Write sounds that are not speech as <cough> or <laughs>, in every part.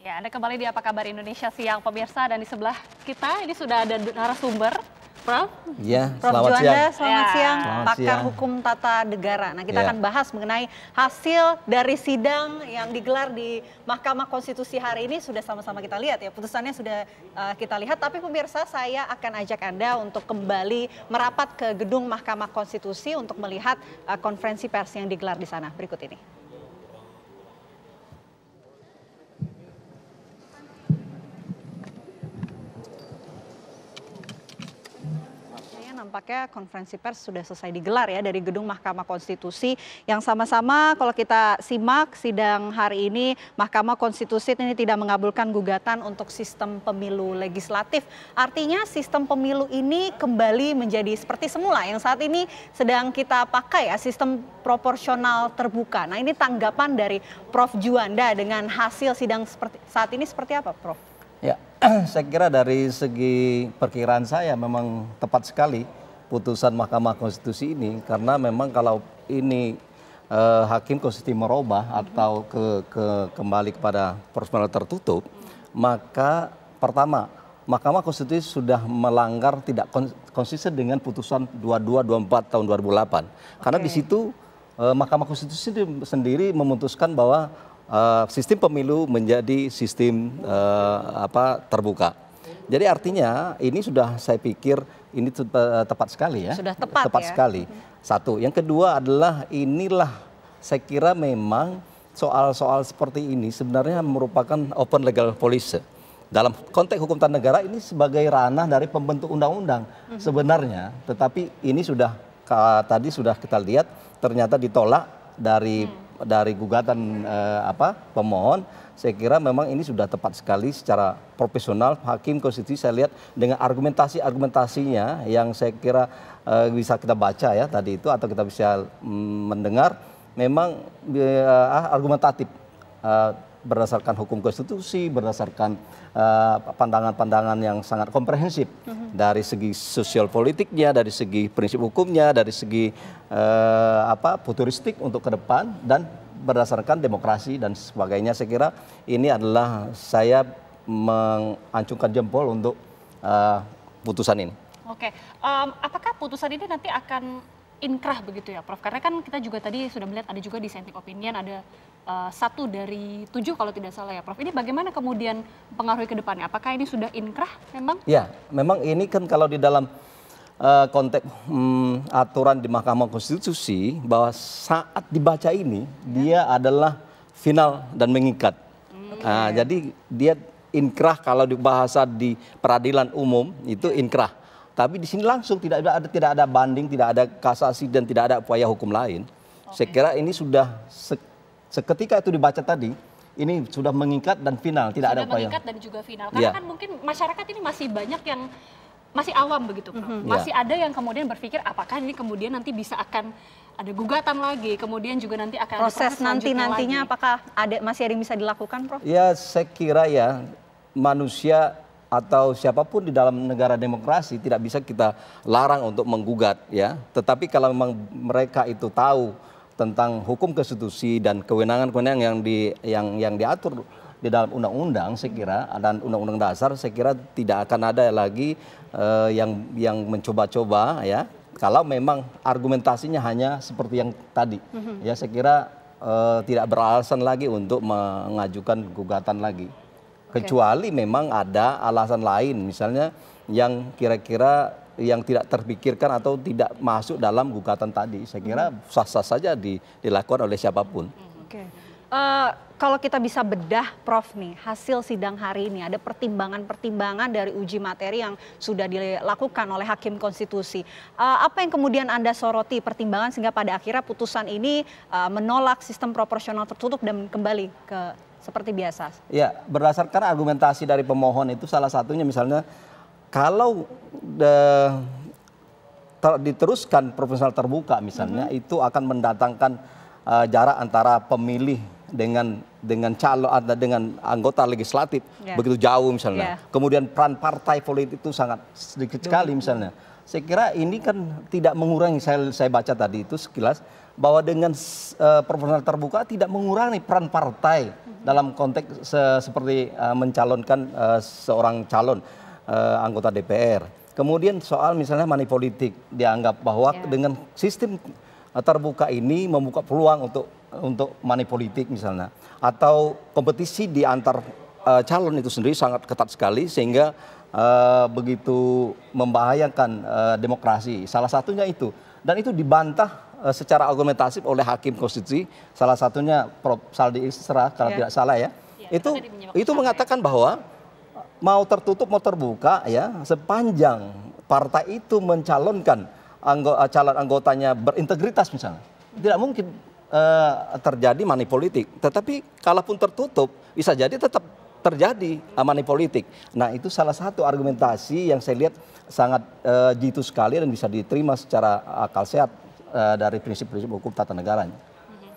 Ya, Anda kembali di Apa Kabar Indonesia Siang, Pemirsa. Dan di sebelah kita ini sudah ada narasumber, Prof. Ya, Prof. selamat Juanda, siang. selamat ya. siang. Selamat Pakar siang. Hukum Tata Negara. Nah, kita ya. akan bahas mengenai hasil dari sidang yang digelar di Mahkamah Konstitusi hari ini. Sudah sama-sama kita lihat ya, putusannya sudah uh, kita lihat. Tapi pemirsa, saya akan ajak Anda untuk kembali merapat ke gedung Mahkamah Konstitusi untuk melihat uh, konferensi pers yang digelar di sana. Berikut ini. tampaknya konferensi pers sudah selesai digelar ya dari gedung Mahkamah Konstitusi yang sama-sama kalau kita simak sidang hari ini Mahkamah Konstitusi ini tidak mengabulkan gugatan untuk sistem pemilu legislatif. Artinya sistem pemilu ini kembali menjadi seperti semula yang saat ini sedang kita pakai ya sistem proporsional terbuka. Nah ini tanggapan dari Prof Juanda dengan hasil sidang seperti saat ini seperti apa Prof? Ya, <clears throat> saya kira dari segi perkiraan saya memang tepat sekali putusan Mahkamah Konstitusi ini karena memang kalau ini eh, hakim konstitusi merubah mhm. atau ke, ke kembali kepada prosedur tertutup, maka pertama Mahkamah Konstitusi sudah melanggar tidak konsisten dengan putusan 2224 tahun 2008. Okay. Karena di situ eh, Mahkamah Konstitusi sendiri memutuskan bahwa eh, sistem pemilu menjadi sistem eh, apa terbuka. Jadi artinya ini sudah saya pikir ini tepat sekali ya. Sudah tepat, tepat ya? sekali. Mm-hmm. Satu, yang kedua adalah inilah saya kira memang soal-soal seperti ini sebenarnya merupakan open legal policy dalam konteks hukum tanah negara ini sebagai ranah dari pembentuk undang-undang mm-hmm. sebenarnya, tetapi ini sudah tadi sudah kita lihat ternyata ditolak dari mm. dari gugatan eh, apa pemohon saya kira memang ini sudah tepat sekali secara profesional hakim konstitusi saya lihat dengan argumentasi-argumentasinya yang saya kira uh, bisa kita baca ya tadi itu atau kita bisa mm, mendengar memang uh, argumentatif uh, berdasarkan hukum konstitusi, berdasarkan eh, pandangan-pandangan uh, yang sangat komprehensif mm-hmm. dari segi sosial politiknya, dari segi prinsip hukumnya, dari segi uh, apa futuristik untuk ke depan dan berdasarkan demokrasi dan sebagainya. Saya kira ini adalah saya mengancungkan jempol untuk uh, putusan ini. Oke, um, apakah putusan ini nanti akan inkrah begitu ya, Prof? Karena kan kita juga tadi sudah melihat ada juga dissenting opinion, ada uh, satu dari tujuh kalau tidak salah ya, Prof. Ini bagaimana kemudian pengaruhi ke depannya? Apakah ini sudah inkrah memang? Ya, memang ini kan kalau di dalam uh, konteks um, aturan di Mahkamah Konstitusi bahwa saat dibaca ini dia adalah final dan mengikat. Okay. Hmm. Nah, jadi dia inkrah kalau di bahasa di peradilan umum itu ya. inkrah. Tapi di sini langsung tidak ada tidak ada banding, tidak ada kasasi dan tidak ada upaya hukum lain. Okay. Saya kira ini sudah se seketika itu dibaca tadi, ini sudah mengikat dan final, tidak sudah ada upaya. Sudah mengikat dan juga final. Karena ya. kan mungkin masyarakat ini masih banyak yang masih awam begitu, Mm -hmm. Masih yeah. ada yang kemudian berpikir apakah ini kemudian nanti bisa akan ada gugatan lagi, kemudian juga nanti akan proses, proses nanti nantinya lagi. apakah ada masih ada yang bisa dilakukan, Prof? Ya, saya kira ya manusia atau siapapun di dalam negara demokrasi tidak bisa kita larang untuk menggugat ya. Tetapi kalau memang mereka itu tahu tentang hukum konstitusi dan kewenangan-kewenangan yang di yang yang diatur di dalam undang-undang saya kira dan undang-undang dasar saya kira tidak akan ada lagi uh, yang yang mencoba-coba ya kalau memang argumentasinya hanya seperti yang tadi mm-hmm. ya saya kira uh, tidak beralasan lagi untuk mengajukan gugatan lagi okay. kecuali memang ada alasan lain misalnya yang kira-kira yang tidak terpikirkan atau tidak masuk dalam gugatan tadi saya kira mhm. sah-sah saja dilakukan oleh siapapun. Oke. Okay. Uh, eh, kalau kita bisa bedah Prof nih hasil sidang hari ini ada pertimbangan-pertimbangan dari uji materi yang sudah dilakukan oleh Hakim Konstitusi. Uh, apa yang kemudian Anda soroti pertimbangan sehingga pada akhirnya putusan ini uh, menolak sistem proporsional tertutup dan kembali ke seperti biasa? Ya, berdasarkan argumentasi dari pemohon itu salah satunya misalnya kalau eh, the diteruskan proporsional terbuka misalnya mm -hmm. itu akan mendatangkan uh, jarak antara pemilih dengan dengan calon ada ah, dengan anggota legislatif yeah. begitu jauh misalnya. Yeah. Kemudian peran partai politik itu sangat sedikit sekali misalnya. Saya kira ini kan tidak mengurangi saya saya baca tadi itu sekilas bahwa dengan uh, eh, proporsional terbuka tidak mengurangi peran partai mm -hmm. dalam konteks se seperti uh, mencalonkan uh, seorang calon uh, anggota DPR. Kemudian soal misalnya money politik dianggap bahwa yeah. dengan sistem Eh, terbuka ini membuka peluang untuk untuk money politik misalnya atau kompetisi di antar uh, calon itu sendiri sangat ketat sekali sehingga uh, begitu membahayakan uh, demokrasi. Salah satunya itu dan itu dibantah uh, secara argumentatif oleh hakim konstitusi salah satunya Prof Saldi Isra kalau yeah. tidak salah ya. Yeah, itu itu mengatakan ya. bahwa mau tertutup mau terbuka ya sepanjang partai itu mencalonkan anggo, eh, calon anggotanya berintegritas misalnya. Tidak mungkin uh, terjadi manipolitik. Tetapi kalaupun tertutup, bisa jadi tetap terjadi eh, manipolitik. Nah itu salah satu argumentasi yang saya lihat sangat uh, jitu sekali dan bisa diterima secara akal sehat uh, dari prinsip-prinsip hukum tata negaranya.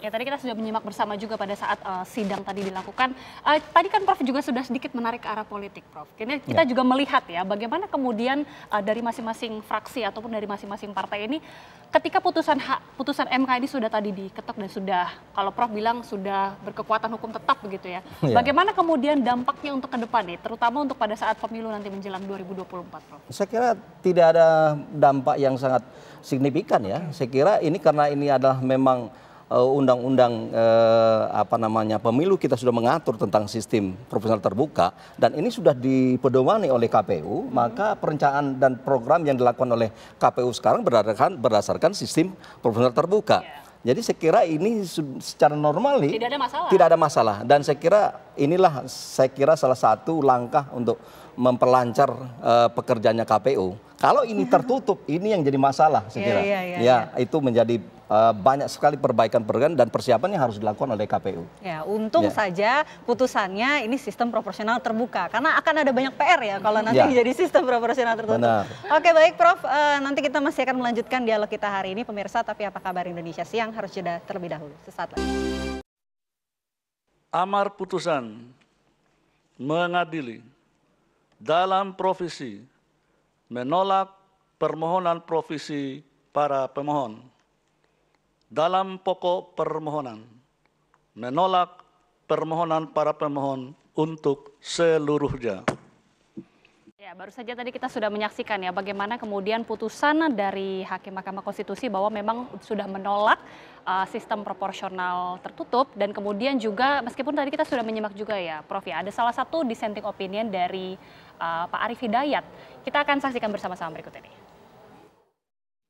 Ya tadi kita sudah menyimak bersama juga pada saat uh, sidang tadi dilakukan. Uh, tadi kan Prof juga sudah sedikit menarik arah politik, Prof. Kini ya. kita ya. juga melihat ya bagaimana kemudian uh, dari masing-masing fraksi ataupun dari masing-masing partai ini ketika putusan hak putusan MK ini sudah tadi diketok dan sudah kalau Prof bilang sudah berkekuatan hukum tetap begitu ya. ya. Bagaimana kemudian dampaknya untuk ke depan nih, terutama untuk pada saat pemilu nanti menjelang 2024, Prof? Saya kira tidak ada dampak yang sangat signifikan ya. Saya kira ini karena ini adalah memang Eh, undang-undang eh, apa namanya pemilu kita sudah mengatur tentang sistem proporsional terbuka dan ini sudah dipedomani oleh KPU, hmm. maka perencanaan dan program yang dilakukan oleh KPU sekarang berdasarkan berdasarkan sistem proporsional terbuka. Yeah. Jadi saya kira ini secara normal tidak ada masalah. Tidak ada masalah dan saya kira inilah saya kira salah satu langkah untuk memperlancar uh, pekerjaannya KPU. Kalau ini tertutup, ini yang jadi masalah saya iya, kira. Iya, iya, ya, ya, ya, ya. itu menjadi uh, banyak sekali perbaikan-perbaikan dan persiapan yang harus dilakukan oleh KPU. Ya, untung ya. saja putusannya ini sistem proporsional terbuka karena akan ada banyak PR ya kalau nanti ya. jadi sistem proporsional tertutup. Benar. Oke, baik Prof, uh, nanti kita masih akan melanjutkan dialog kita hari ini pemirsa, tapi apa kabar Indonesia siang harus jeda terlebih dahulu. Sesaat lagi. Amar putusan mengadili dalam profesi menolak permohonan provisi para pemohon dalam pokok permohonan, menolak permohonan para pemohon untuk seluruhnya. Ya, baru saja tadi kita sudah menyaksikan ya bagaimana kemudian putusan dari Hakim Mahkamah Konstitusi bahwa memang sudah menolak uh, sistem proporsional tertutup dan kemudian juga meskipun tadi kita sudah menyimak juga ya Prof ya ada salah satu dissenting opinion dari uh, Pak Arif Hidayat. Kita akan saksikan bersama-sama berikut ini.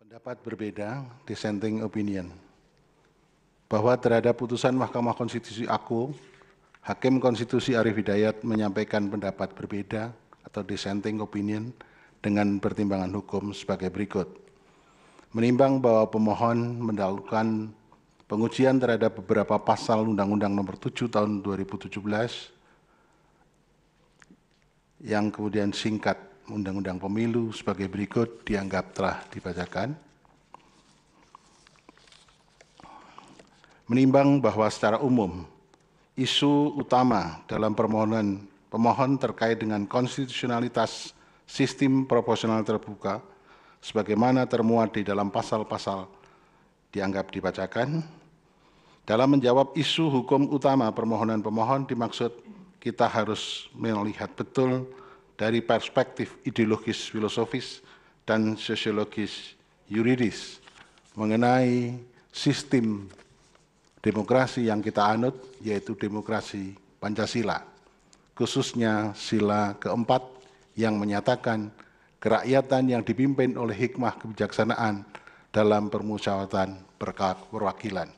Pendapat berbeda, dissenting opinion. Bahwa terhadap putusan Mahkamah Konstitusi aku, Hakim Konstitusi Arif Hidayat menyampaikan pendapat berbeda atau dissenting opinion dengan pertimbangan hukum sebagai berikut. Menimbang bahwa pemohon mendalukan pengujian terhadap beberapa pasal Undang-Undang Nomor 7 Tahun 2017 yang kemudian singkat Undang-Undang Pemilu sebagai berikut dianggap telah dibacakan. Menimbang bahwa secara umum isu utama dalam permohonan pemohon terkait dengan konstitusionalitas sistem proporsional terbuka sebagaimana termuat di dalam pasal-pasal dianggap dibacakan. Dalam menjawab isu hukum utama permohonan pemohon dimaksud kita harus melihat betul dari perspektif ideologis filosofis dan sosiologis yuridis mengenai sistem demokrasi yang kita anut yaitu demokrasi Pancasila khususnya sila keempat yang menyatakan kerakyatan yang dipimpin oleh hikmah kebijaksanaan dalam permusyawaratan perwakilan.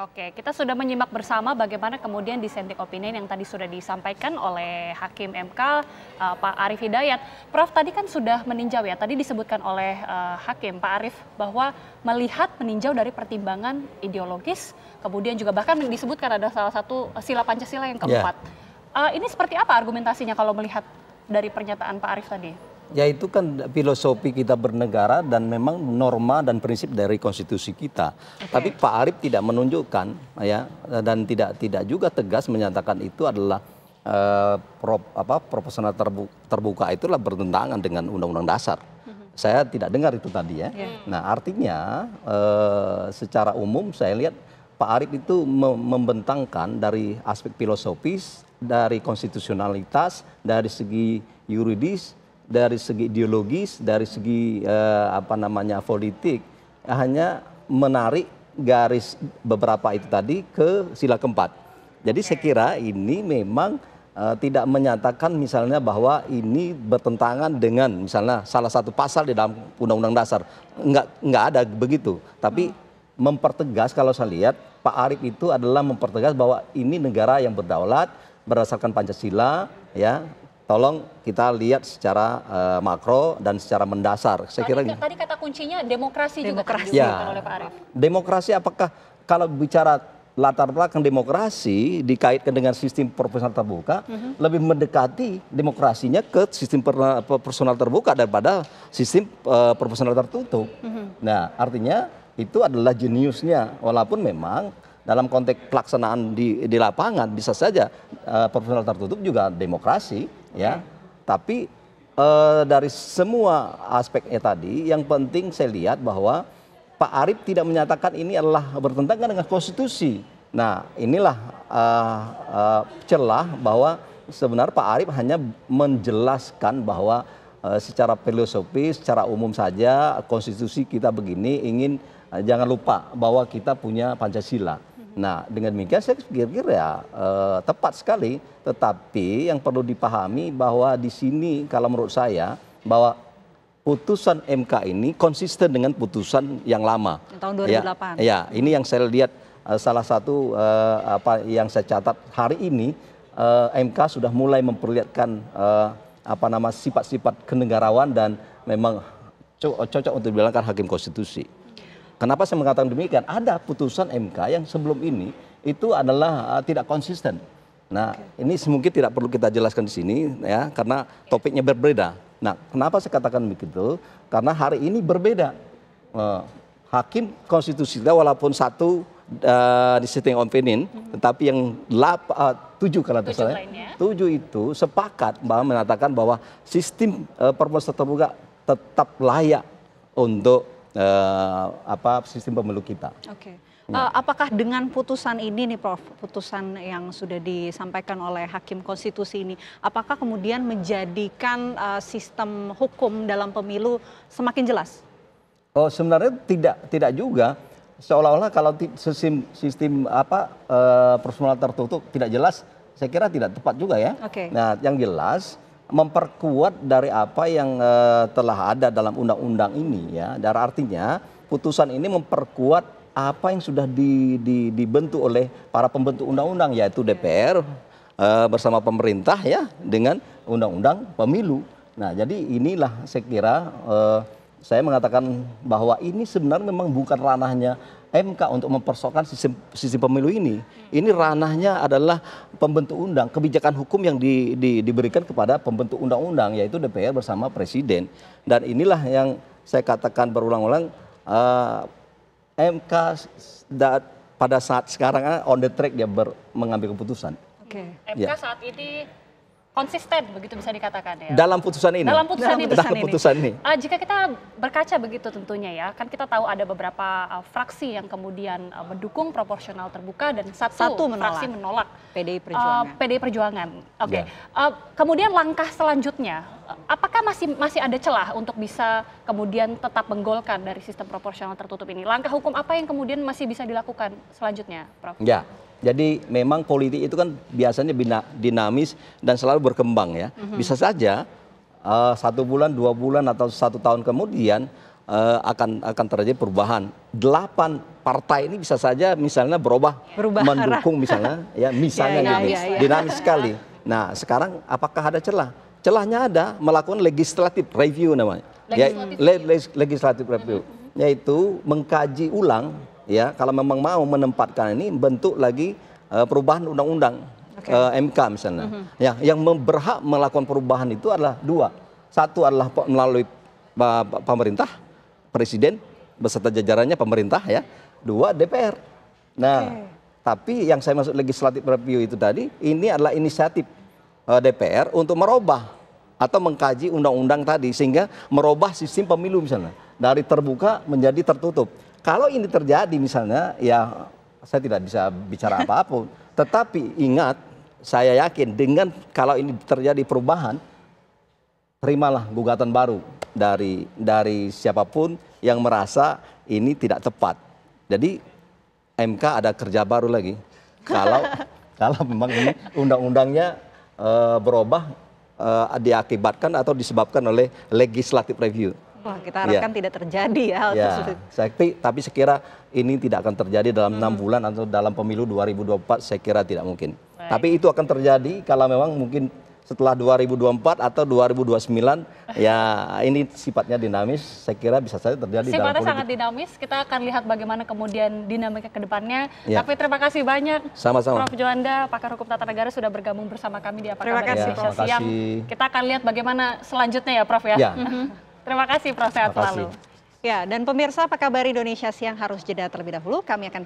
Oke, kita sudah menyimak bersama bagaimana kemudian dissenting opinion yang tadi sudah disampaikan oleh Hakim MK uh, eh, Pak Arif Hidayat. Prof tadi kan sudah meninjau ya, tadi disebutkan oleh uh, Hakim Pak Arif bahwa melihat meninjau dari pertimbangan ideologis, kemudian juga bahkan disebutkan ada salah satu sila Pancasila yang ya. keempat. Yeah Uh, ini seperti apa argumentasinya kalau melihat dari pernyataan Pak Arief tadi? Ya itu kan filosofi kita bernegara dan memang norma dan prinsip dari konstitusi kita. Okay. Tapi Pak Arief tidak menunjukkan ya dan tidak tidak juga tegas menyatakan itu adalah uh, prop, apa proporsional terbuka, terbuka itulah bertentangan dengan undang-undang dasar. Mm -hmm. Saya tidak dengar itu tadi ya. Yeah. Nah artinya uh, secara umum saya lihat Pak Arief itu membentangkan dari aspek filosofis dari konstitusionalitas, dari segi yuridis, dari segi ideologis, dari segi eh, apa namanya politik hanya menarik garis beberapa itu tadi ke sila keempat. Jadi saya kira ini memang eh, tidak menyatakan misalnya bahwa ini bertentangan dengan misalnya salah satu pasal di dalam undang-undang dasar. Enggak enggak ada begitu. Tapi mempertegas kalau saya lihat Pak Arif itu adalah mempertegas bahwa ini negara yang berdaulat, berdasarkan Pancasila ya tolong kita lihat secara uh, makro dan secara mendasar. Saya tadi, kira tadi kata kuncinya demokrasi, kan demokrasi juga ya. oleh Pak Arief. Demokrasi apakah kalau bicara latar belakang demokrasi dikaitkan dengan sistem proporsional terbuka mm -hmm. lebih mendekati demokrasinya ke sistem proporsional personal terbuka daripada sistem uh, eh, proporsional tertutup. Mm -hmm. Nah, artinya itu adalah jeniusnya walaupun memang dalam konteks pelaksanaan di, di lapangan bisa saja uh, profesional tertutup juga demokrasi okay. ya tapi uh, dari semua aspeknya tadi yang penting saya lihat bahwa Pak Arief tidak menyatakan ini adalah bertentangan dengan konstitusi nah inilah uh, uh, celah bahwa sebenarnya Pak Arief hanya menjelaskan bahwa secara filosofi secara umum saja konstitusi kita begini ingin jangan lupa bahwa kita punya Pancasila Nah, dengan demikian saya pikir ya eh, tepat sekali. Tetapi yang perlu dipahami bahwa di sini kalau menurut saya bahwa putusan MK ini konsisten dengan putusan yang lama. Tahun 2008. Ya, ya ini yang saya lihat eh, salah satu eh, apa yang saya catat hari ini eh, MK sudah mulai memperlihatkan eh, apa nama sifat-sifat kenegarawan dan memang cocok untuk dibilangkan hakim konstitusi. Kenapa saya mengatakan demikian? Ada putusan MK yang sebelum ini itu adalah uh, tidak konsisten. Nah, okay. ini mungkin tidak perlu kita jelaskan di sini ya karena topiknya berbeda. Nah, kenapa saya katakan begitu? Karena hari ini berbeda. Uh, hakim konstitusi kita walaupun satu uh, di sitting opinion, hmm. tetapi yang lap, uh, tujuh kalau tidak salah, ya. tujuh itu sepakat bahwa menatakan bahwa sistem uh, permusuhan terbuka tetap layak untuk uh, apa sistem pemilu kita. Oke. Okay. Uh, eh, apakah dengan putusan ini nih Prof, putusan yang sudah disampaikan oleh Hakim Konstitusi ini, apakah kemudian menjadikan uh, sistem hukum dalam pemilu semakin jelas? Oh, sebenarnya tidak tidak juga seolah-olah kalau sistem sistem apa uh, personal tertutup tidak jelas, saya kira tidak tepat juga ya. Okay. Nah, yang jelas memperkuat dari apa yang uh, telah ada dalam undang-undang ini ya. darah artinya putusan ini memperkuat apa yang sudah di, di, dibentuk oleh para pembentuk undang-undang yaitu DPR uh, eh, bersama pemerintah ya dengan undang-undang pemilu. Nah, jadi inilah saya kira uh, saya mengatakan bahwa ini sebenarnya memang bukan ranahnya MK untuk mempersoalkan sistem, sistem pemilu ini, ini ranahnya adalah pembentuk undang, kebijakan hukum yang di, di, diberikan kepada pembentuk undang-undang, yaitu DPR bersama Presiden. Dan inilah yang saya katakan berulang-ulang, uh, eh, MK da, pada saat sekarang eh, on the track dia ber, mengambil keputusan. Okay. MK ya. saat ini konsisten begitu bisa dikatakan ya. Dalam putusan ini. Dalam putusan, Dalam putusan, ini. putusan putusan ini. Uh, jika kita berkaca begitu tentunya ya, kan kita tahu ada beberapa uh, fraksi yang kemudian uh, mendukung proporsional terbuka dan satu, satu menolak. fraksi menolak PDI eh, Perjuangan. Uh, PDI Perjuangan. Oke. Okay. Ya. Uh, eh, kemudian langkah selanjutnya, apakah masih masih ada celah untuk bisa kemudian tetap menggolkan dari sistem proporsional tertutup ini? Langkah hukum apa yang kemudian masih bisa dilakukan selanjutnya, Prof? Ya. Jadi memang politik itu kan biasanya bina, dinamis dan selalu berkembang ya. Mm -hmm. Bisa saja uh, satu bulan, dua bulan atau satu tahun kemudian uh, akan akan terjadi perubahan. Delapan partai ini bisa saja misalnya berubah, berubah mendukung arah. misalnya ya <laughs> misalnya ya, ya, ya, ya. dinamis sekali. Nah, sekarang apakah ada celah? Celahnya ada melakukan legislative review namanya. Ya, legislative ya, le, legislative review mm-hmm. yaitu mengkaji ulang ya kalau memang mau menempatkan ini bentuk lagi uh, perubahan undang-undang okay. uh, eh, MK misalnya. Uh mm-hmm. -huh. Ya, yang berhak melakukan perubahan itu adalah dua. Satu adalah melalui pemerintah presiden beserta jajarannya pemerintah ya, dua DPR. Nah, okay. tapi yang saya masuk legislatif review itu tadi ini adalah inisiatif uh, eh, DPR untuk merubah atau mengkaji undang-undang tadi sehingga merubah sistem pemilu misalnya dari terbuka menjadi tertutup. Kalau ini terjadi misalnya ya saya tidak bisa bicara apa-apa, <laughs> tetapi ingat saya yakin dengan kalau ini terjadi perubahan terimalah gugatan baru dari dari siapapun yang merasa ini tidak tepat. Jadi MK ada kerja baru lagi. Kalau <laughs> kalau memang ini undang-undangnya uh, berubah uh, diakibatkan atau disebabkan oleh legislative review. Wah, kita iya. harapkan ya. tidak terjadi ya hal iya. tapi sekira ini tidak akan terjadi dalam enam hmm. bulan atau dalam pemilu 2024 saya kira tidak mungkin. Baik. Tapi itu akan terjadi kalau memang mungkin setelah 2024 atau 2029 ya ini sifatnya dinamis saya kira bisa saja terjadi sifatnya dalam sangat dinamis kita akan lihat bagaimana kemudian dinamika ke depannya ya. tapi terima kasih banyak Sama-sama. Prof Juanda pakar hukum tata negara sudah bergabung bersama kami di apa terima kasih ya, Prof siang kita akan lihat bagaimana selanjutnya ya Prof ya, ya. <laughs> terima kasih Prof sehat selalu ya dan pemirsa apa kabar Indonesia siang harus jeda terlebih dahulu kami akan